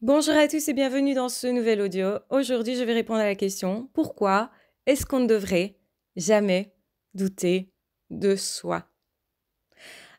Bonjour à tous et bienvenue dans ce nouvel audio. Aujourd'hui, je vais répondre à la question pourquoi est-ce qu'on ne devrait jamais douter de soi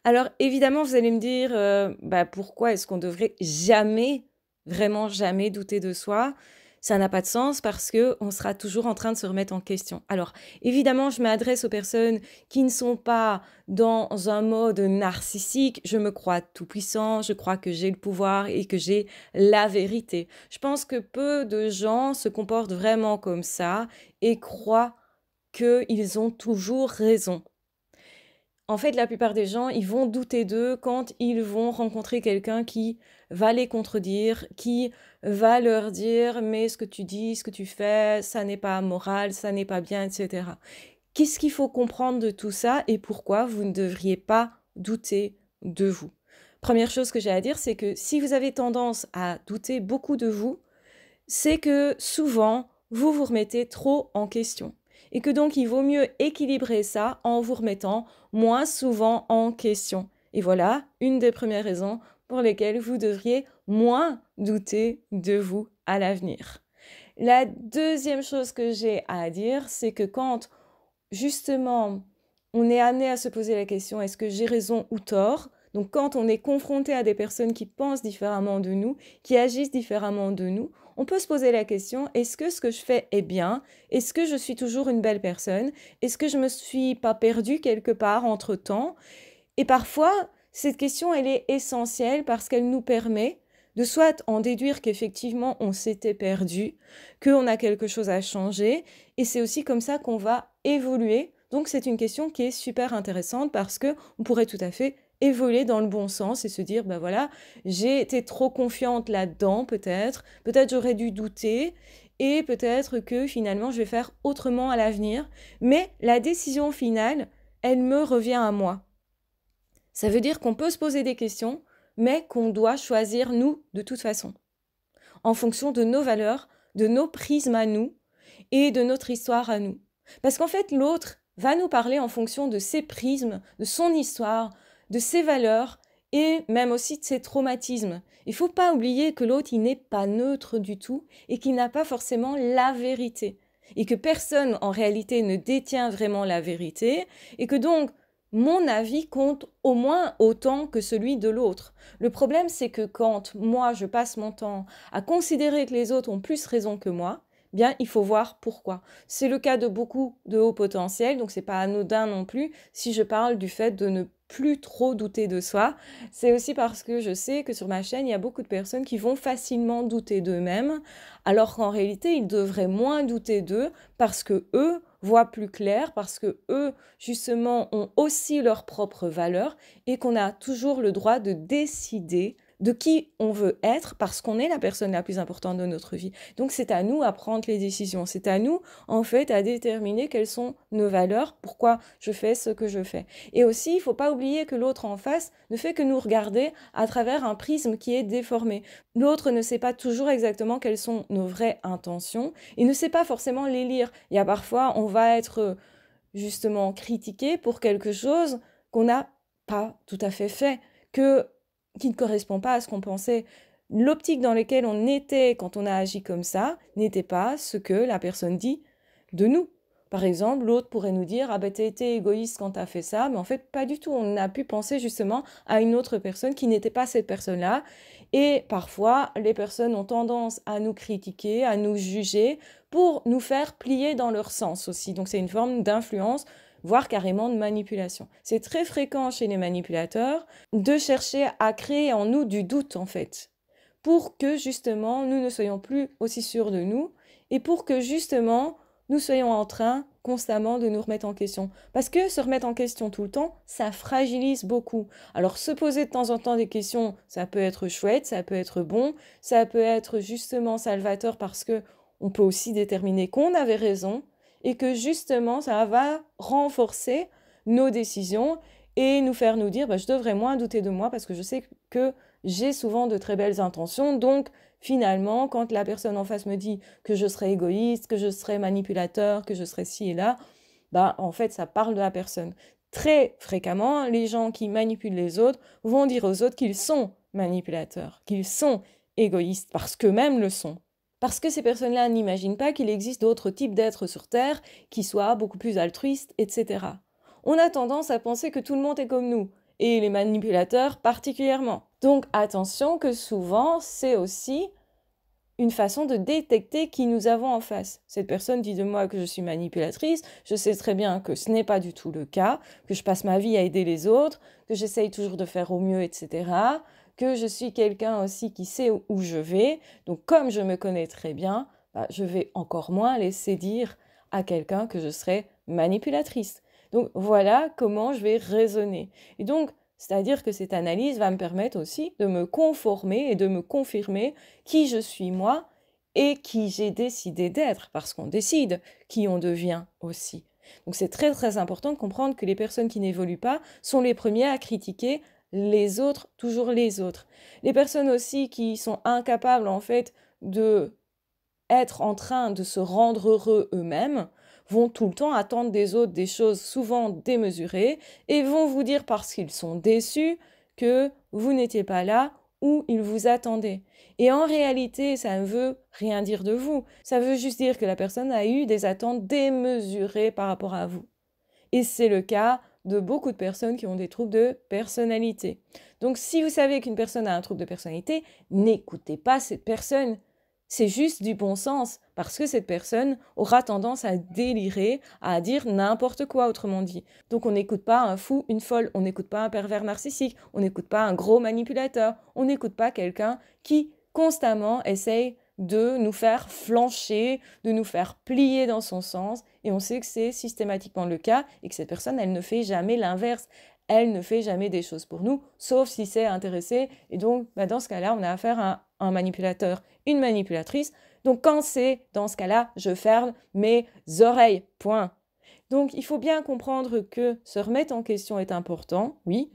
Alors, évidemment, vous allez me dire euh, bah, pourquoi est-ce qu'on devrait jamais, vraiment jamais douter de soi ça n'a pas de sens parce que on sera toujours en train de se remettre en question. Alors, évidemment, je m'adresse aux personnes qui ne sont pas dans un mode narcissique, je me crois tout puissant, je crois que j'ai le pouvoir et que j'ai la vérité. Je pense que peu de gens se comportent vraiment comme ça et croient qu'ils ont toujours raison en fait, la plupart des gens, ils vont douter d'eux quand ils vont rencontrer quelqu'un qui va les contredire, qui va leur dire mais ce que tu dis, ce que tu fais, ça n'est pas moral, ça n'est pas bien, etc. Qu'est-ce qu'il faut comprendre de tout ça et pourquoi vous ne devriez pas douter de vous Première chose que j'ai à dire, c'est que si vous avez tendance à douter beaucoup de vous, c'est que souvent, vous vous remettez trop en question. Et que donc, il vaut mieux équilibrer ça en vous remettant moins souvent en question. Et voilà une des premières raisons pour lesquelles vous devriez moins douter de vous à l'avenir. La deuxième chose que j'ai à dire, c'est que quand justement on est amené à se poser la question est-ce que j'ai raison ou tort Donc quand on est confronté à des personnes qui pensent différemment de nous, qui agissent différemment de nous, on peut se poser la question, est-ce que ce que je fais est bien Est-ce que je suis toujours une belle personne Est-ce que je ne me suis pas perdue quelque part entre-temps Et parfois, cette question, elle est essentielle parce qu'elle nous permet de soit en déduire qu'effectivement on s'était perdu, qu'on a quelque chose à changer, et c'est aussi comme ça qu'on va évoluer. Donc c'est une question qui est super intéressante parce que on pourrait tout à fait évoluer dans le bon sens et se dire, ben voilà, j'ai été trop confiante là-dedans peut-être, peut-être j'aurais dû douter et peut-être que finalement je vais faire autrement à l'avenir, mais la décision finale, elle me revient à moi. Ça veut dire qu'on peut se poser des questions, mais qu'on doit choisir nous de toute façon, en fonction de nos valeurs, de nos prismes à nous et de notre histoire à nous. Parce qu'en fait, l'autre va nous parler en fonction de ses prismes, de son histoire, de ses valeurs et même aussi de ses traumatismes. Il ne faut pas oublier que l'autre, il n'est pas neutre du tout et qu'il n'a pas forcément la vérité. Et que personne en réalité ne détient vraiment la vérité et que donc mon avis compte au moins autant que celui de l'autre. Le problème, c'est que quand moi, je passe mon temps à considérer que les autres ont plus raison que moi, bien, il faut voir pourquoi. C'est le cas de beaucoup de hauts potentiels, donc c'est pas anodin non plus si je parle du fait de ne plus trop douter de soi. C'est aussi parce que je sais que sur ma chaîne, il y a beaucoup de personnes qui vont facilement douter d'eux-mêmes, alors qu'en réalité, ils devraient moins douter d'eux parce que eux voient plus clair, parce que eux, justement, ont aussi leurs propres valeurs et qu'on a toujours le droit de décider de qui on veut être parce qu'on est la personne la plus importante de notre vie. Donc c'est à nous à prendre les décisions, c'est à nous en fait à déterminer quelles sont nos valeurs, pourquoi je fais ce que je fais. Et aussi, il ne faut pas oublier que l'autre en face ne fait que nous regarder à travers un prisme qui est déformé. L'autre ne sait pas toujours exactement quelles sont nos vraies intentions, il ne sait pas forcément les lire. Il y a parfois, on va être justement critiqué pour quelque chose qu'on n'a pas tout à fait fait, que qui ne correspond pas à ce qu'on pensait. L'optique dans laquelle on était quand on a agi comme ça n'était pas ce que la personne dit de nous. Par exemple, l'autre pourrait nous dire Ah ben, t'as été égoïste quand t'as fait ça, mais en fait, pas du tout. On a pu penser justement à une autre personne qui n'était pas cette personne-là. Et parfois, les personnes ont tendance à nous critiquer, à nous juger pour nous faire plier dans leur sens aussi. Donc, c'est une forme d'influence voire carrément de manipulation. C'est très fréquent chez les manipulateurs de chercher à créer en nous du doute, en fait, pour que justement nous ne soyons plus aussi sûrs de nous et pour que justement nous soyons en train constamment de nous remettre en question. Parce que se remettre en question tout le temps, ça fragilise beaucoup. Alors se poser de temps en temps des questions, ça peut être chouette, ça peut être bon, ça peut être justement salvateur parce que on peut aussi déterminer qu'on avait raison, et que justement, ça va renforcer nos décisions et nous faire nous dire bah, je devrais moins douter de moi parce que je sais que j'ai souvent de très belles intentions. Donc, finalement, quand la personne en face me dit que je serai égoïste, que je serai manipulateur, que je serai ci et là, bah, en fait, ça parle de la personne. Très fréquemment, les gens qui manipulent les autres vont dire aux autres qu'ils sont manipulateurs, qu'ils sont égoïstes, parce qu'eux-mêmes le sont. Parce que ces personnes-là n'imaginent pas qu'il existe d'autres types d'êtres sur Terre qui soient beaucoup plus altruistes, etc. On a tendance à penser que tout le monde est comme nous, et les manipulateurs particulièrement. Donc attention que souvent, c'est aussi une façon de détecter qui nous avons en face. Cette personne dit de moi que je suis manipulatrice, je sais très bien que ce n'est pas du tout le cas, que je passe ma vie à aider les autres, que j'essaye toujours de faire au mieux, etc que je suis quelqu'un aussi qui sait où je vais. Donc comme je me connais très bien, bah, je vais encore moins laisser dire à quelqu'un que je serai manipulatrice. Donc voilà comment je vais raisonner. Et donc, c'est-à-dire que cette analyse va me permettre aussi de me conformer et de me confirmer qui je suis moi et qui j'ai décidé d'être, parce qu'on décide qui on devient aussi. Donc c'est très très important de comprendre que les personnes qui n'évoluent pas sont les premiers à critiquer, les autres, toujours les autres. Les personnes aussi qui sont incapables en fait de être en train de se rendre heureux eux-mêmes vont tout le temps attendre des autres des choses souvent démesurées et vont vous dire parce qu'ils sont déçus que vous n'étiez pas là où ils vous attendaient. Et en réalité, ça ne veut rien dire de vous. Ça veut juste dire que la personne a eu des attentes démesurées par rapport à vous. Et c'est le cas de beaucoup de personnes qui ont des troubles de personnalité. Donc si vous savez qu'une personne a un trouble de personnalité, n'écoutez pas cette personne. C'est juste du bon sens, parce que cette personne aura tendance à délirer, à dire n'importe quoi, autrement dit. Donc on n'écoute pas un fou, une folle, on n'écoute pas un pervers narcissique, on n'écoute pas un gros manipulateur, on n'écoute pas quelqu'un qui constamment essaye de nous faire flancher, de nous faire plier dans son sens. Et on sait que c'est systématiquement le cas et que cette personne, elle ne fait jamais l'inverse. Elle ne fait jamais des choses pour nous, sauf si c'est intéressé. Et donc, bah, dans ce cas-là, on a affaire à un manipulateur, une manipulatrice. Donc, quand c'est dans ce cas-là, je ferme mes oreilles. Point. Donc, il faut bien comprendre que se remettre en question est important, oui,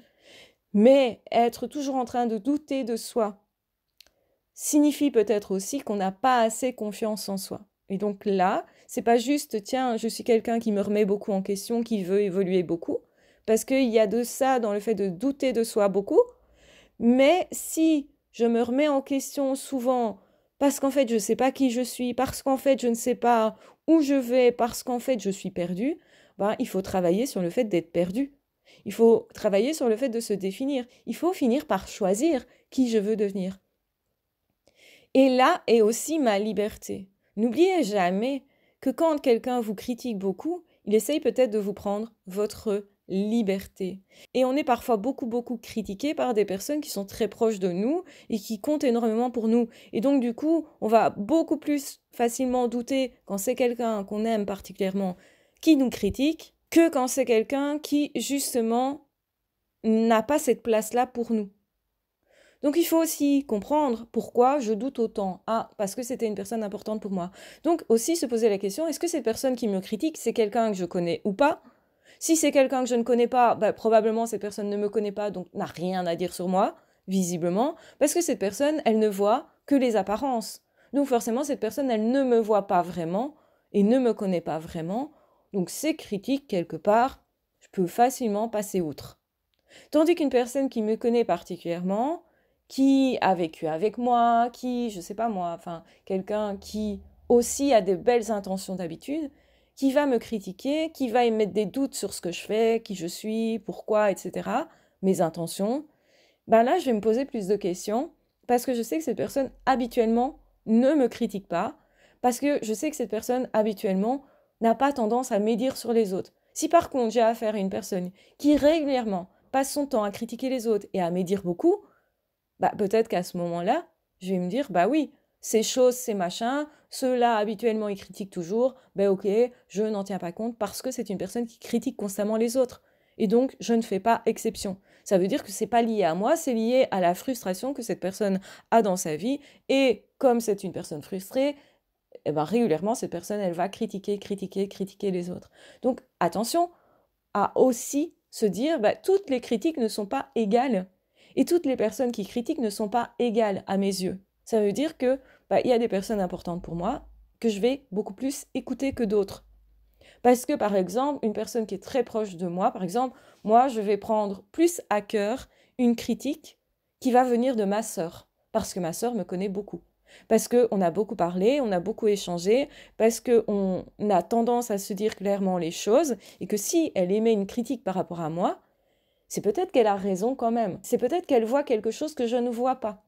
mais être toujours en train de douter de soi, signifie peut-être aussi qu'on n'a pas assez confiance en soi. Et donc là, c'est pas juste tiens, je suis quelqu'un qui me remet beaucoup en question, qui veut évoluer beaucoup, parce qu'il y a de ça dans le fait de douter de soi beaucoup. Mais si je me remets en question souvent parce qu'en fait je ne sais pas qui je suis, parce qu'en fait je ne sais pas où je vais, parce qu'en fait je suis perdu, ben, il faut travailler sur le fait d'être perdu. Il faut travailler sur le fait de se définir. Il faut finir par choisir qui je veux devenir. Et là est aussi ma liberté. N'oubliez jamais que quand quelqu'un vous critique beaucoup, il essaye peut-être de vous prendre votre liberté. Et on est parfois beaucoup, beaucoup critiqué par des personnes qui sont très proches de nous et qui comptent énormément pour nous. Et donc, du coup, on va beaucoup plus facilement douter quand c'est quelqu'un qu'on aime particulièrement qui nous critique que quand c'est quelqu'un qui, justement, n'a pas cette place-là pour nous. Donc il faut aussi comprendre pourquoi je doute autant. Ah, parce que c'était une personne importante pour moi. Donc aussi se poser la question, est-ce que cette personne qui me critique, c'est quelqu'un que je connais ou pas Si c'est quelqu'un que je ne connais pas, bah, probablement cette personne ne me connaît pas, donc n'a rien à dire sur moi, visiblement, parce que cette personne, elle ne voit que les apparences. Donc forcément, cette personne, elle ne me voit pas vraiment et ne me connaît pas vraiment. Donc ces critiques, quelque part, je peux facilement passer outre. Tandis qu'une personne qui me connaît particulièrement, qui a vécu avec moi, qui, je sais pas moi, enfin, quelqu'un qui aussi a des belles intentions d'habitude, qui va me critiquer, qui va émettre des doutes sur ce que je fais, qui je suis, pourquoi, etc., mes intentions, ben là, je vais me poser plus de questions parce que je sais que cette personne habituellement ne me critique pas, parce que je sais que cette personne habituellement n'a pas tendance à médire sur les autres. Si par contre j'ai affaire à une personne qui régulièrement passe son temps à critiquer les autres et à médire beaucoup, bah, peut-être qu'à ce moment-là, je vais me dire, bah oui, ces choses, ces machins, ceux-là, habituellement, ils critiquent toujours, ben ok, je n'en tiens pas compte parce que c'est une personne qui critique constamment les autres. Et donc, je ne fais pas exception. Ça veut dire que c'est pas lié à moi, c'est lié à la frustration que cette personne a dans sa vie. Et comme c'est une personne frustrée, eh ben, régulièrement, cette personne, elle va critiquer, critiquer, critiquer les autres. Donc, attention à aussi se dire, bah, toutes les critiques ne sont pas égales. Et toutes les personnes qui critiquent ne sont pas égales à mes yeux. Ça veut dire que bah, il y a des personnes importantes pour moi que je vais beaucoup plus écouter que d'autres. Parce que par exemple, une personne qui est très proche de moi, par exemple, moi je vais prendre plus à cœur une critique qui va venir de ma sœur, parce que ma sœur me connaît beaucoup. Parce qu'on a beaucoup parlé, on a beaucoup échangé, parce qu'on a tendance à se dire clairement les choses, et que si elle émet une critique par rapport à moi, c'est peut-être qu'elle a raison quand même. C'est peut-être qu'elle voit quelque chose que je ne vois pas.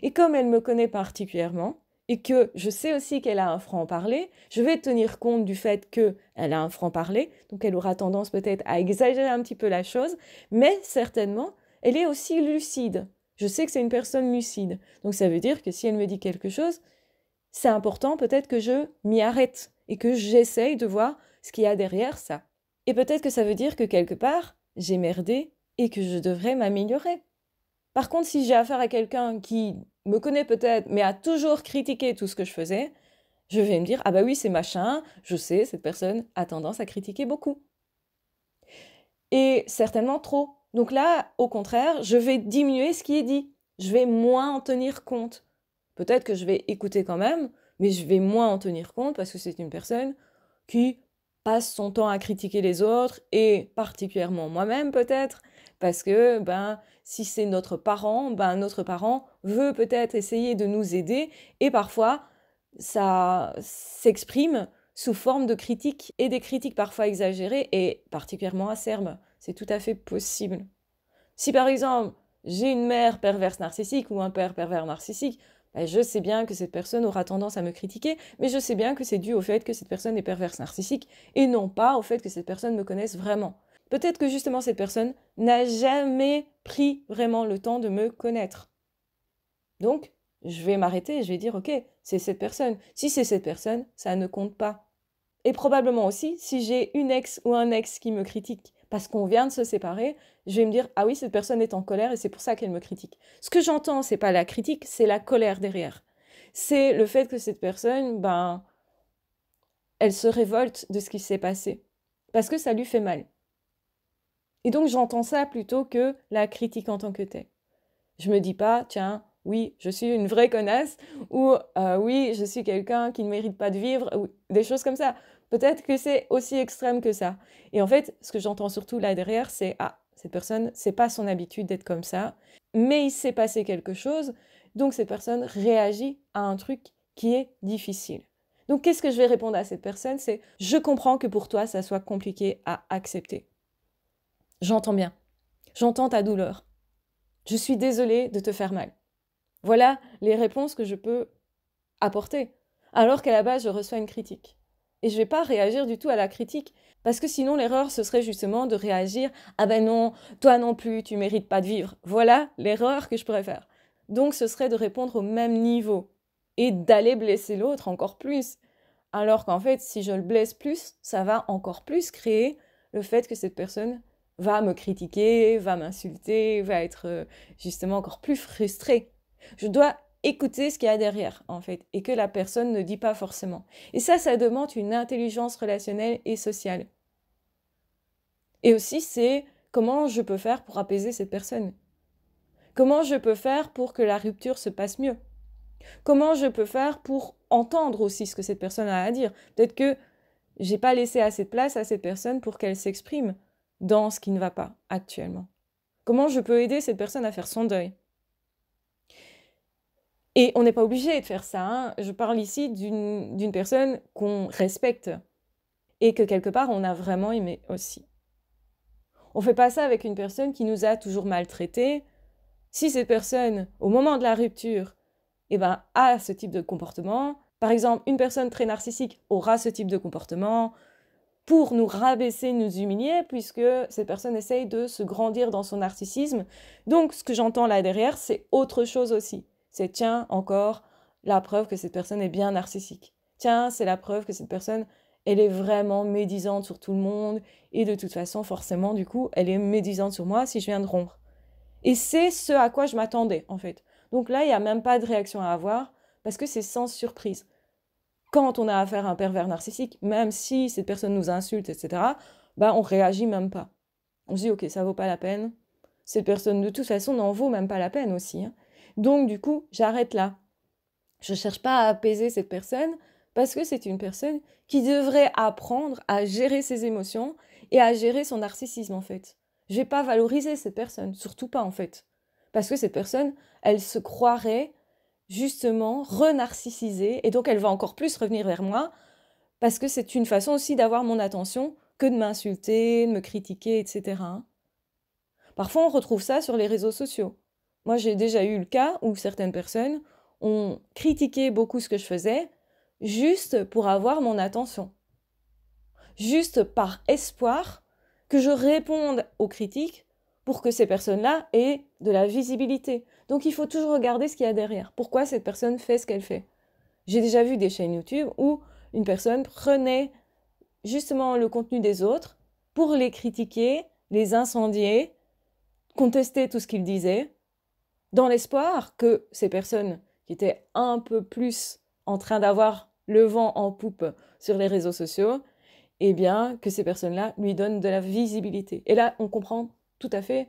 Et comme elle me connaît particulièrement, et que je sais aussi qu'elle a un franc-parler, je vais tenir compte du fait qu'elle a un franc-parler, donc elle aura tendance peut-être à exagérer un petit peu la chose, mais certainement, elle est aussi lucide. Je sais que c'est une personne lucide. Donc ça veut dire que si elle me dit quelque chose, c'est important peut-être que je m'y arrête et que j'essaye de voir ce qu'il y a derrière ça. Et peut-être que ça veut dire que quelque part, j'ai merdé et que je devrais m'améliorer. Par contre, si j'ai affaire à quelqu'un qui me connaît peut-être, mais a toujours critiqué tout ce que je faisais, je vais me dire Ah bah oui, c'est machin, je sais, cette personne a tendance à critiquer beaucoup. Et certainement trop. Donc là, au contraire, je vais diminuer ce qui est dit. Je vais moins en tenir compte. Peut-être que je vais écouter quand même, mais je vais moins en tenir compte parce que c'est une personne qui passe son temps à critiquer les autres et particulièrement moi-même peut-être parce que ben si c'est notre parent, ben notre parent veut peut-être essayer de nous aider et parfois ça s'exprime sous forme de critiques et des critiques parfois exagérées et particulièrement acerbes. C'est tout à fait possible. Si par exemple j'ai une mère perverse narcissique ou un père pervers narcissique, eh, je sais bien que cette personne aura tendance à me critiquer, mais je sais bien que c'est dû au fait que cette personne est perverse narcissique et non pas au fait que cette personne me connaisse vraiment. Peut-être que justement cette personne n'a jamais pris vraiment le temps de me connaître. Donc, je vais m'arrêter et je vais dire, ok, c'est cette personne. Si c'est cette personne, ça ne compte pas. Et probablement aussi si j'ai une ex ou un ex qui me critique parce qu'on vient de se séparer, je vais me dire ah oui, cette personne est en colère et c'est pour ça qu'elle me critique. Ce que j'entends, c'est pas la critique, c'est la colère derrière. C'est le fait que cette personne, ben, elle se révolte de ce qui s'est passé parce que ça lui fait mal. Et donc j'entends ça plutôt que la critique en tant que telle. Je me dis pas tiens oui, je suis une vraie connasse, ou euh, oui, je suis quelqu'un qui ne mérite pas de vivre, ou des choses comme ça. Peut-être que c'est aussi extrême que ça. Et en fait, ce que j'entends surtout là derrière, c'est ah, cette personne, c'est pas son habitude d'être comme ça, mais il s'est passé quelque chose, donc cette personne réagit à un truc qui est difficile. Donc qu'est-ce que je vais répondre à cette personne C'est je comprends que pour toi ça soit compliqué à accepter. J'entends bien. J'entends ta douleur. Je suis désolée de te faire mal. Voilà les réponses que je peux apporter, alors qu'à la base je reçois une critique et je vais pas réagir du tout à la critique. Parce que sinon, l'erreur, ce serait justement de réagir Ah ben non, toi non plus, tu mérites pas de vivre. Voilà l'erreur que je pourrais faire. Donc, ce serait de répondre au même niveau et d'aller blesser l'autre encore plus. Alors qu'en fait, si je le blesse plus, ça va encore plus créer le fait que cette personne va me critiquer, va m'insulter, va être euh, justement encore plus frustrée. Je dois écouter ce qu'il y a derrière, en fait, et que la personne ne dit pas forcément. Et ça, ça demande une intelligence relationnelle et sociale. Et aussi, c'est comment je peux faire pour apaiser cette personne Comment je peux faire pour que la rupture se passe mieux Comment je peux faire pour entendre aussi ce que cette personne a à dire Peut-être que j'ai pas laissé assez de place à cette personne pour qu'elle s'exprime dans ce qui ne va pas actuellement. Comment je peux aider cette personne à faire son deuil et on n'est pas obligé de faire ça. Hein. Je parle ici d'une personne qu'on respecte et que quelque part on a vraiment aimé aussi. On fait pas ça avec une personne qui nous a toujours maltraité. Si cette personne, au moment de la rupture, eh ben, a ce type de comportement, par exemple, une personne très narcissique aura ce type de comportement pour nous rabaisser, nous humilier, puisque cette personne essaye de se grandir dans son narcissisme. Donc, ce que j'entends là derrière, c'est autre chose aussi c'est tiens, encore la preuve que cette personne est bien narcissique. Tiens, c'est la preuve que cette personne, elle est vraiment médisante sur tout le monde. Et de toute façon, forcément, du coup, elle est médisante sur moi si je viens de rompre. Et c'est ce à quoi je m'attendais, en fait. Donc là, il n'y a même pas de réaction à avoir parce que c'est sans surprise. Quand on a affaire à un pervers narcissique, même si cette personne nous insulte, etc., bah, on réagit même pas. On se dit, ok, ça vaut pas la peine. Cette personne, de toute façon, n'en vaut même pas la peine aussi. Hein. Donc du coup, j'arrête là. Je ne cherche pas à apaiser cette personne parce que c'est une personne qui devrait apprendre à gérer ses émotions et à gérer son narcissisme en fait. Je vais pas valoriser cette personne, surtout pas en fait. Parce que cette personne, elle se croirait justement renarcissisée et donc elle va encore plus revenir vers moi parce que c'est une façon aussi d'avoir mon attention que de m'insulter, de me critiquer, etc. Hein. Parfois on retrouve ça sur les réseaux sociaux. Moi, j'ai déjà eu le cas où certaines personnes ont critiqué beaucoup ce que je faisais juste pour avoir mon attention. Juste par espoir que je réponde aux critiques pour que ces personnes-là aient de la visibilité. Donc il faut toujours regarder ce qu'il y a derrière. Pourquoi cette personne fait ce qu'elle fait J'ai déjà vu des chaînes YouTube où une personne prenait justement le contenu des autres pour les critiquer, les incendier, contester tout ce qu'ils disaient, dans l'espoir que ces personnes qui étaient un peu plus en train d'avoir le vent en poupe sur les réseaux sociaux, eh bien, que ces personnes-là lui donnent de la visibilité. Et là, on comprend tout à fait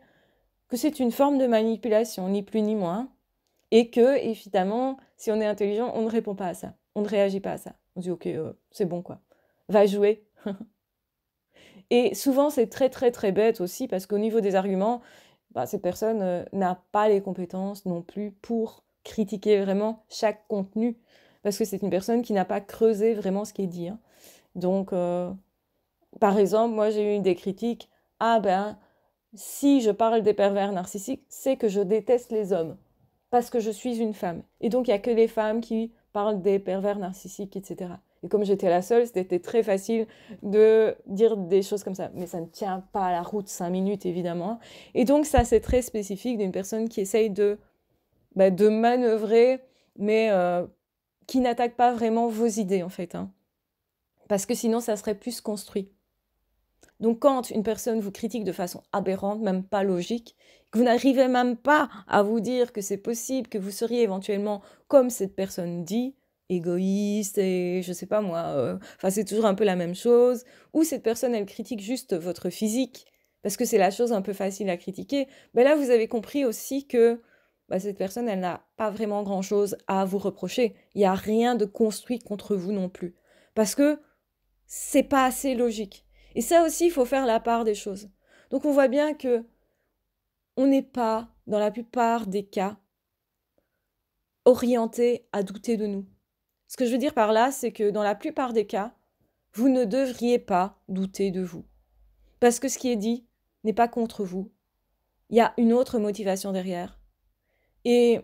que c'est une forme de manipulation, ni plus ni moins, et que, évidemment, si on est intelligent, on ne répond pas à ça, on ne réagit pas à ça. On dit, ok, euh, c'est bon, quoi, va jouer. et souvent, c'est très, très, très bête aussi, parce qu'au niveau des arguments, bah, cette personne euh, n'a pas les compétences non plus pour critiquer vraiment chaque contenu, parce que c'est une personne qui n'a pas creusé vraiment ce qui est dit. Hein. Donc, euh, par exemple, moi j'ai eu des critiques, ah ben, si je parle des pervers narcissiques, c'est que je déteste les hommes, parce que je suis une femme. Et donc, il n'y a que les femmes qui parlent des pervers narcissiques, etc. Et comme j'étais la seule, c'était très facile de dire des choses comme ça. Mais ça ne tient pas à la route cinq minutes, évidemment. Et donc, ça, c'est très spécifique d'une personne qui essaye de, bah, manœuvrer, mais euh, qui n'attaque pas vraiment vos idées, en fait. Hein. Parce que sinon, ça serait plus construit. Donc quand une personne vous critique de façon aberrante, même pas logique, que vous n'arrivez même pas à vous dire que c'est possible, que vous seriez éventuellement comme cette personne dit, égoïste et je sais pas moi, euh, enfin c'est toujours un peu la même chose, ou cette personne elle critique juste votre physique parce que c'est la chose un peu facile à critiquer, mais ben là vous avez compris aussi que ben, cette personne elle n'a pas vraiment grand chose à vous reprocher, il n'y a rien de construit contre vous non plus parce que c'est pas assez logique. Et ça aussi il faut faire la part des choses. Donc on voit bien que on n'est pas dans la plupart des cas orienté à douter de nous ce que je veux dire par là, c'est que dans la plupart des cas, vous ne devriez pas douter de vous. Parce que ce qui est dit n'est pas contre vous. Il y a une autre motivation derrière. Et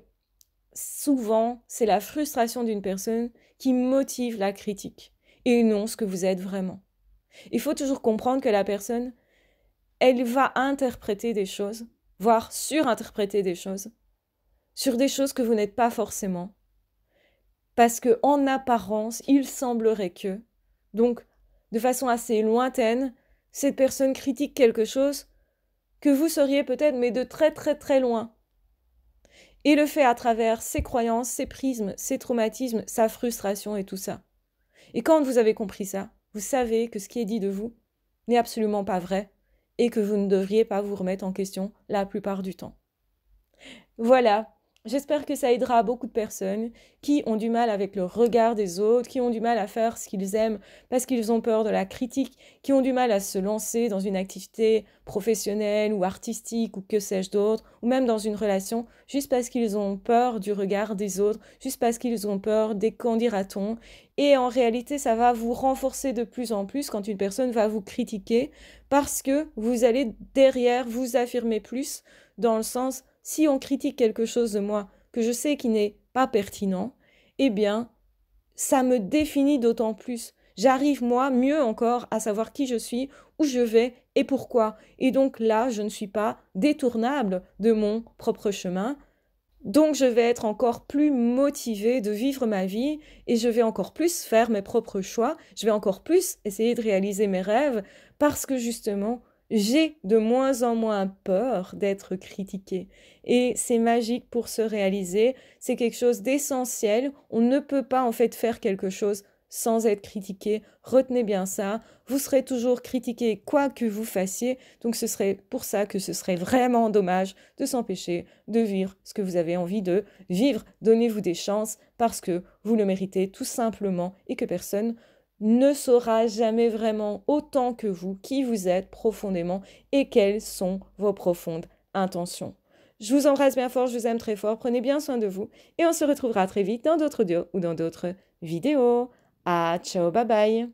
souvent, c'est la frustration d'une personne qui motive la critique et non ce que vous êtes vraiment. Il faut toujours comprendre que la personne, elle va interpréter des choses, voire surinterpréter des choses, sur des choses que vous n'êtes pas forcément, parce que en apparence, il semblerait que. Donc, de façon assez lointaine, cette personne critique quelque chose que vous seriez peut-être, mais de très très très loin. Et le fait à travers ses croyances, ses prismes, ses traumatismes, sa frustration et tout ça. Et quand vous avez compris ça, vous savez que ce qui est dit de vous n'est absolument pas vrai et que vous ne devriez pas vous remettre en question la plupart du temps. Voilà, J'espère que ça aidera beaucoup de personnes qui ont du mal avec le regard des autres, qui ont du mal à faire ce qu'ils aiment parce qu'ils ont peur de la critique, qui ont du mal à se lancer dans une activité professionnelle ou artistique ou que sais-je d'autre, ou même dans une relation juste parce qu'ils ont peur du regard des autres, juste parce qu'ils ont peur des qu'en Et en réalité, ça va vous renforcer de plus en plus quand une personne va vous critiquer parce que vous allez derrière vous affirmer plus dans le sens si on critique quelque chose de moi que je sais qui n'est pas pertinent, eh bien, ça me définit d'autant plus. J'arrive, moi, mieux encore à savoir qui je suis, où je vais et pourquoi. Et donc là, je ne suis pas détournable de mon propre chemin. Donc je vais être encore plus motivée de vivre ma vie et je vais encore plus faire mes propres choix, je vais encore plus essayer de réaliser mes rêves parce que justement, j'ai de moins en moins peur d'être critiqué. Et c'est magique pour se réaliser. C'est quelque chose d'essentiel. On ne peut pas en fait faire quelque chose sans être critiqué. Retenez bien ça. Vous serez toujours critiqué quoi que vous fassiez. Donc ce serait pour ça que ce serait vraiment dommage de s'empêcher de vivre ce que vous avez envie de vivre. Donnez-vous des chances parce que vous le méritez tout simplement et que personne ne saura jamais vraiment autant que vous qui vous êtes profondément et quelles sont vos profondes intentions. Je vous embrasse bien fort, je vous aime très fort, prenez bien soin de vous et on se retrouvera très vite dans d'autres audios ou dans d'autres vidéos. À ciao, bye bye